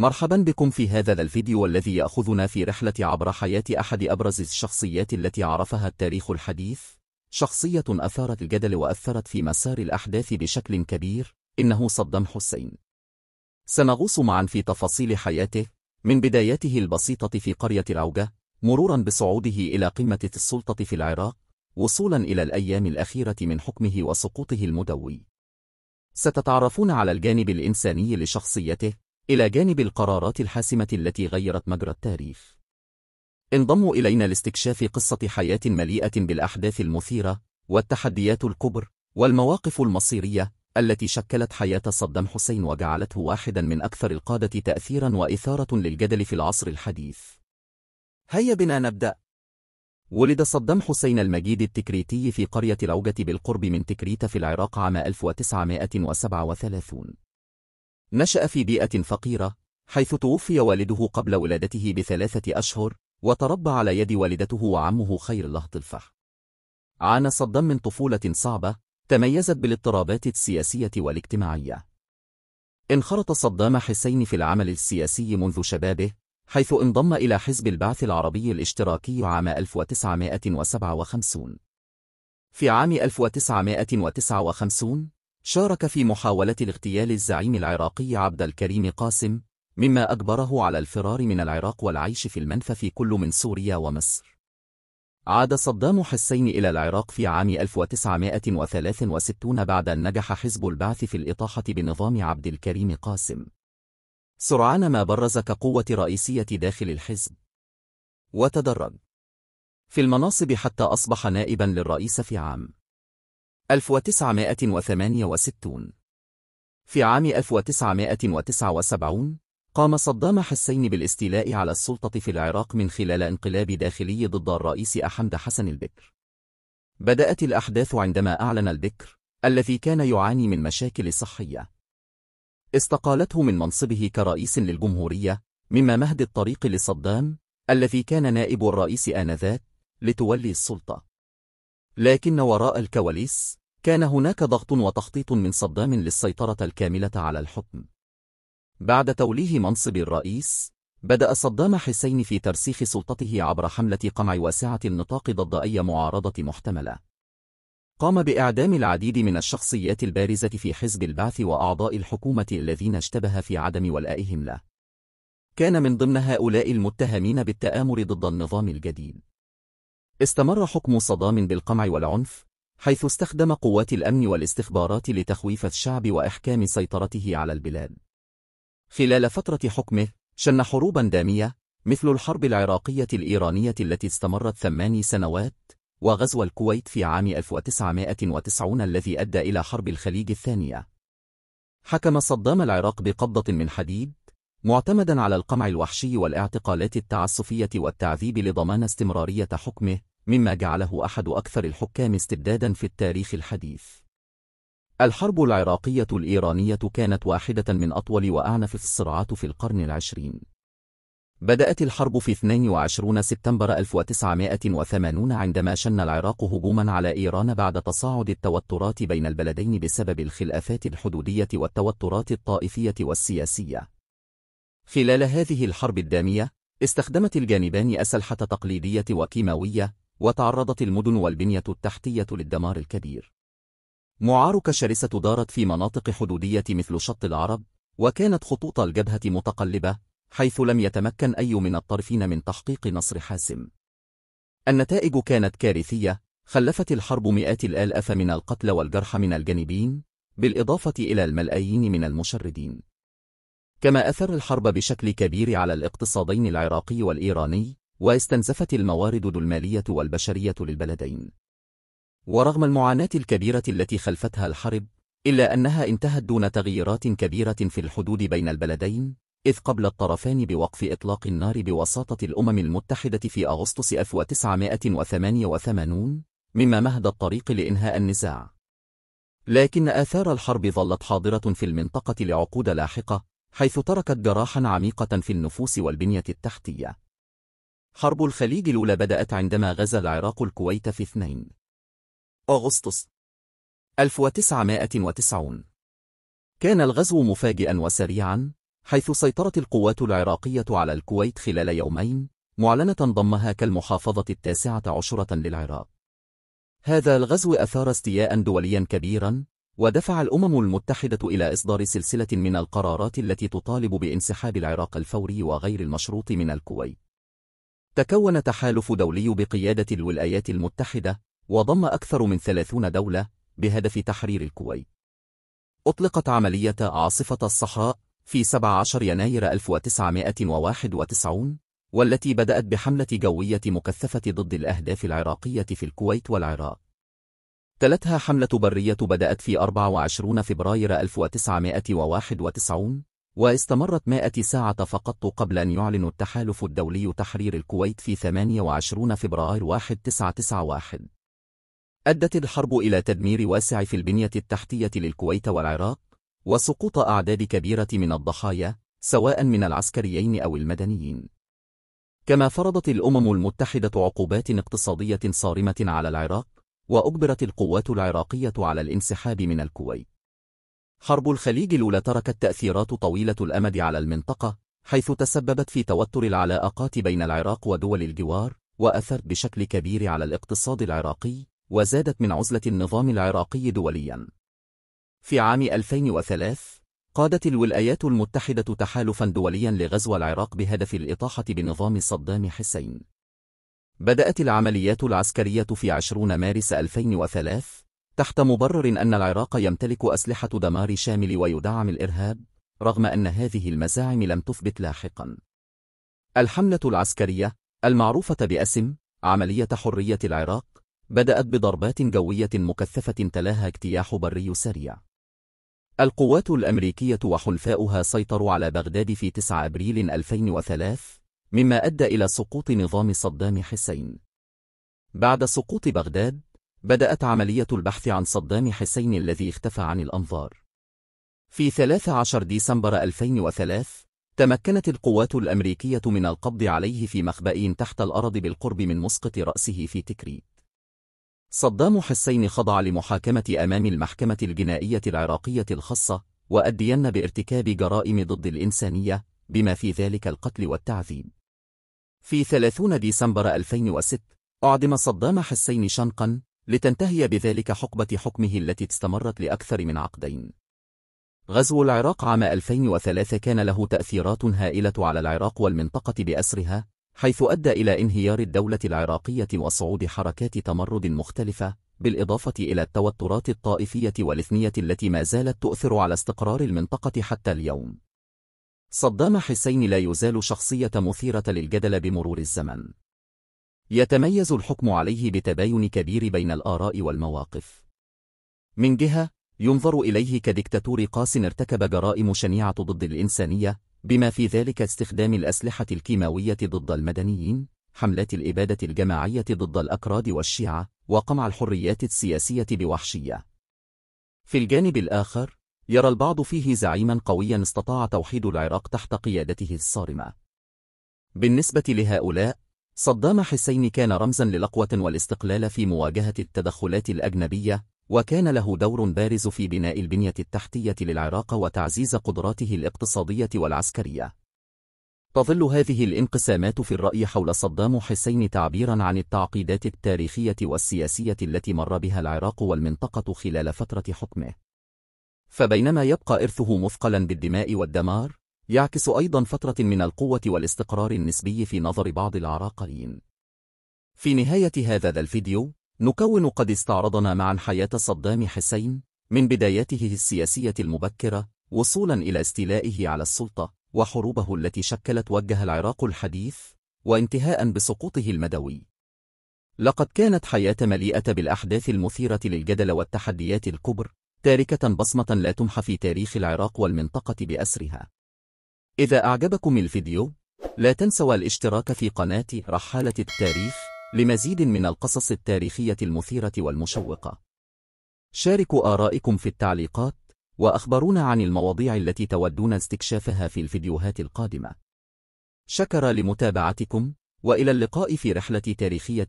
مرحبا بكم في هذا الفيديو الذي يأخذنا في رحلة عبر حياة أحد أبرز الشخصيات التي عرفها التاريخ الحديث شخصية أثارت الجدل وأثرت في مسار الأحداث بشكل كبير إنه صدام حسين سنغوص معا في تفاصيل حياته من بداياته البسيطة في قرية العوجة مرورا بصعوده إلى قمة السلطة في العراق وصولا إلى الأيام الأخيرة من حكمه وسقوطه المدوي ستتعرفون على الجانب الإنساني لشخصيته إلى جانب القرارات الحاسمة التي غيرت مجرى التاريخ. انضموا إلينا لاستكشاف قصة حياة مليئة بالأحداث المثيرة والتحديات الكبر والمواقف المصيرية التي شكلت حياة صدام حسين وجعلته واحدا من أكثر القادة تأثيرا وإثارة للجدل في العصر الحديث. هيا بنا نبدأ. ولد صدام حسين المجيد التكريتي في قرية العوجة بالقرب من تكريت في العراق عام 1937 نشأ في بيئة فقيرة حيث توفي والده قبل ولادته بثلاثة أشهر وتربى على يد والدته وعمه خير الله طلفح عانى صدا من طفولة صعبة تميزت بالاضطرابات السياسية والاجتماعية انخرط صدام حسين في العمل السياسي منذ شبابه حيث انضم إلى حزب البعث العربي الاشتراكي عام 1957 في عام 1959 شارك في محاولة الاغتيال الزعيم العراقي عبد الكريم قاسم مما أجبره على الفرار من العراق والعيش في المنفى في كل من سوريا ومصر عاد صدام حسين إلى العراق في عام 1963 بعد أن نجح حزب البعث في الإطاحة بنظام عبد الكريم قاسم سرعان ما برز كقوة رئيسية داخل الحزب وتدرج في المناصب حتى أصبح نائبا للرئيس في عام 1968 في عام 1979 قام صدام حسين بالاستيلاء على السلطة في العراق من خلال انقلاب داخلي ضد الرئيس أحمد حسن البكر بدأت الأحداث عندما أعلن البكر الذي كان يعاني من مشاكل صحية استقالته من منصبه كرئيس للجمهورية مما مهد الطريق لصدام الذي كان نائب الرئيس آنذاك لتولي السلطة لكن وراء الكواليس كان هناك ضغط وتخطيط من صدام للسيطرة الكاملة على الحكم. بعد توليه منصب الرئيس، بدأ صدام حسين في ترسيخ سلطته عبر حملة قمع واسعة النطاق ضد أي معارضة محتملة. قام بإعدام العديد من الشخصيات البارزة في حزب البعث وأعضاء الحكومة الذين اشتبه في عدم ولائهم له. كان من ضمن هؤلاء المتهمين بالتآمر ضد النظام الجديد. استمر حكم صدام بالقمع والعنف، حيث استخدم قوات الأمن والاستخبارات لتخويف الشعب وإحكام سيطرته على البلاد. خلال فترة حكمه، شن حروبا دامية، مثل الحرب العراقية الإيرانية التي استمرت ثماني سنوات، وغزو الكويت في عام 1990 الذي أدى إلى حرب الخليج الثانية. حكم صدام العراق بقبضة من حديد، معتمدا على القمع الوحشي والاعتقالات التعسفية والتعذيب لضمان استمرارية حكمه، مما جعله أحد أكثر الحكام استبدادا في التاريخ الحديث الحرب العراقية الإيرانية كانت واحدة من أطول وأعنف الصراعات في القرن العشرين بدأت الحرب في 22 سبتمبر 1980 عندما شن العراق هجوما على إيران بعد تصاعد التوترات بين البلدين بسبب الخلافات الحدودية والتوترات الطائفية والسياسية. خلال هذه الحرب الدامية، استخدمت الجانبان أسلحة تقليدية وكيماوية وتعرضت المدن والبنية التحتية للدمار الكبير معارك شرسة دارت في مناطق حدودية مثل شط العرب وكانت خطوط الجبهة متقلبة حيث لم يتمكن أي من الطرفين من تحقيق نصر حاسم النتائج كانت كارثية خلفت الحرب مئات الآلاف من القتلى والجرحى من الجانبين بالإضافة إلى الملايين من المشردين كما أثر الحرب بشكل كبير على الاقتصادين العراقي والإيراني واستنزفت الموارد المالية والبشرية للبلدين ورغم المعاناة الكبيرة التي خلفتها الحرب إلا أنها انتهت دون تغييرات كبيرة في الحدود بين البلدين إذ قبل الطرفان بوقف إطلاق النار بوساطة الأمم المتحدة في أغسطس 1988 مما مهد الطريق لإنهاء النزاع لكن آثار الحرب ظلت حاضرة في المنطقة لعقود لاحقة حيث تركت جراحا عميقة في النفوس والبنية التحتية حرب الخليج الأولى بدأت عندما غزا العراق الكويت في 2 أغسطس 1990 كان الغزو مفاجئا وسريعا حيث سيطرت القوات العراقية على الكويت خلال يومين معلنة ضمها كالمحافظة التاسعة عشرة للعراق هذا الغزو أثار استياء دوليا كبيرا ودفع الأمم المتحدة إلى إصدار سلسلة من القرارات التي تطالب بانسحاب العراق الفوري وغير المشروط من الكويت تكون تحالف دولي بقيادة الولايات المتحدة وضم أكثر من 30 دولة بهدف تحرير الكويت أطلقت عملية عاصفة الصحراء في 17 يناير 1991 والتي بدأت بحملة جوية مكثفة ضد الأهداف العراقية في الكويت والعراق تلتها حملة برية بدأت في 24 فبراير 1991 واستمرت مائة ساعة فقط قبل أن يعلن التحالف الدولي تحرير الكويت في 28 فبراير 1991 أدت الحرب إلى تدمير واسع في البنية التحتية للكويت والعراق وسقوط أعداد كبيرة من الضحايا سواء من العسكريين أو المدنيين كما فرضت الأمم المتحدة عقوبات اقتصادية صارمة على العراق وأجبرت القوات العراقية على الانسحاب من الكويت حرب الخليج الأولى تركت تأثيرات طويلة الأمد على المنطقة حيث تسببت في توتر العلاقات بين العراق ودول الجوار وأثرت بشكل كبير على الاقتصاد العراقي وزادت من عزلة النظام العراقي دوليا في عام 2003 قادت الولايات المتحدة تحالفا دوليا لغزو العراق بهدف الإطاحة بنظام صدام حسين بدأت العمليات العسكرية في 20 مارس 2003 تحت مبرر أن العراق يمتلك أسلحة دمار شامل ويدعم الإرهاب رغم أن هذه المزاعم لم تثبت لاحقا الحملة العسكرية المعروفة باسم عملية حرية العراق بدأت بضربات جوية مكثفة تلاها اجتياح بري سريع القوات الأمريكية وحلفاؤها سيطروا على بغداد في 9 أبريل 2003 مما أدى إلى سقوط نظام صدام حسين بعد سقوط بغداد بدأت عملية البحث عن صدام حسين الذي اختفى عن الأنظار. في 13 ديسمبر 2003 تمكنت القوات الأمريكية من القبض عليه في مخبأ تحت الأرض بالقرب من مسقط رأسه في تكريت. صدام حسين خضع لمحاكمة أمام المحكمة الجنائية العراقية الخاصة وأدين بارتكاب جرائم ضد الإنسانية بما في ذلك القتل والتعذيب. في 30 ديسمبر 2006 أعدم صدام حسين شنقا لتنتهي بذلك حقبة حكمه التي استمرت لأكثر من عقدين غزو العراق عام 2003 كان له تأثيرات هائلة على العراق والمنطقة بأسرها حيث أدى إلى انهيار الدولة العراقية وصعود حركات تمرد مختلفة بالإضافة إلى التوترات الطائفية والإثنية التي ما زالت تؤثر على استقرار المنطقة حتى اليوم صدام حسين لا يزال شخصية مثيرة للجدل بمرور الزمن يتميز الحكم عليه بتباين كبير بين الآراء والمواقف من جهة ينظر إليه كدكتاتور قاس ارتكب جرائم شنيعة ضد الإنسانية بما في ذلك استخدام الأسلحة الكيماوية ضد المدنيين حملات الإبادة الجماعية ضد الأكراد والشيعة وقمع الحريات السياسية بوحشية في الجانب الآخر يرى البعض فيه زعيما قويا استطاع توحيد العراق تحت قيادته الصارمة بالنسبة لهؤلاء صدام حسين كان رمزا للقوة والاستقلال في مواجهة التدخلات الأجنبية وكان له دور بارز في بناء البنية التحتية للعراق وتعزيز قدراته الاقتصادية والعسكرية تظل هذه الانقسامات في الرأي حول صدام حسين تعبيرا عن التعقيدات التاريخية والسياسية التي مر بها العراق والمنطقة خلال فترة حكمه فبينما يبقى إرثه مثقلا بالدماء والدمار يعكس أيضا فترة من القوة والاستقرار النسبي في نظر بعض العراقيين. في نهاية هذا ذا الفيديو، نكون قد استعرضنا معا حياة صدام حسين، من بداياته السياسية المبكرة، وصولا إلى استيلائه على السلطة، وحروبه التي شكلت وجه العراق الحديث، وانتهاء بسقوطه المدوي. لقد كانت حياة مليئة بالأحداث المثيرة للجدل والتحديات الكبر، تاركة بصمة لا تمحى في تاريخ العراق والمنطقة بأسرها. إذا أعجبكم الفيديو لا تنسوا الاشتراك في قناة رحالة التاريخ لمزيد من القصص التاريخية المثيرة والمشوقة شاركوا آرائكم في التعليقات وأخبرونا عن المواضيع التي تودون استكشافها في الفيديوهات القادمة شكر لمتابعتكم وإلى اللقاء في رحلة تاريخية